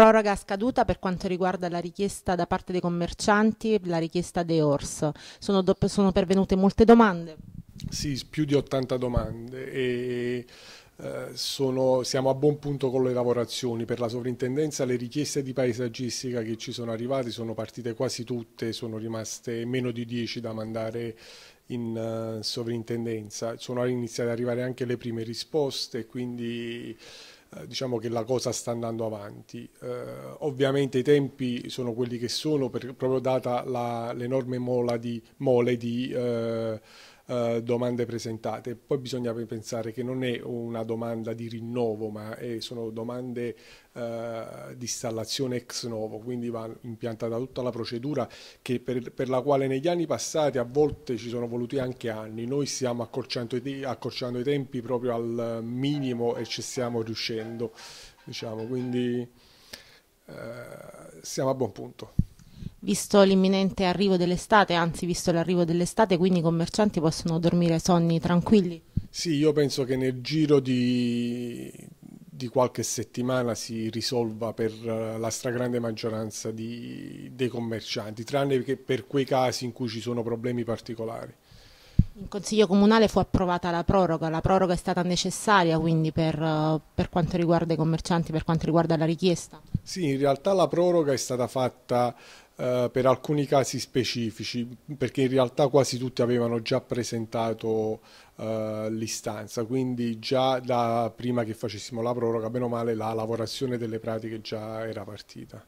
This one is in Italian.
proroga scaduta per quanto riguarda la richiesta da parte dei commercianti, la richiesta dei ORS. Sono, sono pervenute molte domande? Sì, più di 80 domande e eh, sono, siamo a buon punto con le lavorazioni. Per la sovrintendenza le richieste di paesaggistica che ci sono arrivate sono partite quasi tutte, sono rimaste meno di 10 da mandare in uh, sovrintendenza. Sono iniziate ad arrivare anche le prime risposte, quindi eh, diciamo che la cosa sta andando avanti. Eh, ovviamente i tempi sono quelli che sono, per, proprio data la, l'enorme mola di, mole di eh, eh, domande presentate. Poi bisogna pensare che non è una domanda di rinnovo, ma è, sono domande eh, di installazione ex novo, quindi va impiantata tutta la procedura per, per, la quale negli anni passati a volte ci sono voluti anche anni. Noi stiamo accorciando i, accorciando i tempi proprio al minimo e ci stiamo riuscendo, diciamo, quindi eh, siamo a buon punto visto l'imminente arrivo dell'estate, anzi visto l'arrivo dell'estate, quindi i commercianti possono dormire sonni tranquilli? Sì, io penso che nel giro di, di qualche settimana si risolva per eh, la stragrande maggioranza di, dei commercianti, tranne che per quei casi in cui ci sono problemi particolari. In Consiglio Comunale fu approvata la proroga, la proroga è stata necessaria quindi per, eh, per, quanto riguarda i commercianti, per quanto riguarda la richiesta? Sì, in realtà la proroga è stata fatta eh, per alcuni casi specifici, perché in realtà quasi tutti avevano già presentato eh, l'istanza, quindi già da prima che facessimo la proroga, bene o male, la lavorazione delle pratiche già era partita.